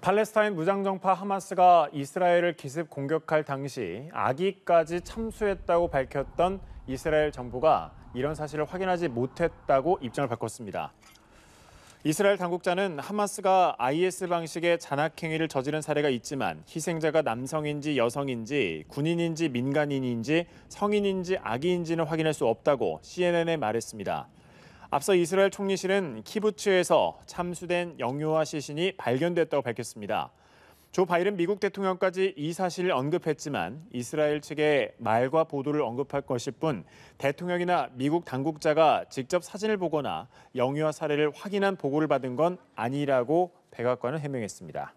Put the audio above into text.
팔레스타인 무장정파 하마스가 이스라엘을 기습 공격할 당시 아기까지 참수했다고 밝혔던 이스라엘 정부가 이런 사실을 확인하지 못했다고 입장을 바꿨습니다. 이스라엘 당국자는 하마스가 IS 방식의 잔악행위를 저지른 사례가 있지만 희생자가 남성인지 여성인지 군인인지 민간인인지 성인인지 아기인지는 확인할 수 없다고 CNN에 말했습니다. 앞서 이스라엘 총리실은 키부츠에서 참수된 영유아 시신이 발견됐다고 밝혔습니다. 조 바이든 미국 대통령까지 이 사실을 언급했지만 이스라엘 측의 말과 보도를 언급할 것일 뿐 대통령이나 미국 당국자가 직접 사진을 보거나 영유아 사례를 확인한 보고를 받은 건 아니라고 백악관은 해명했습니다.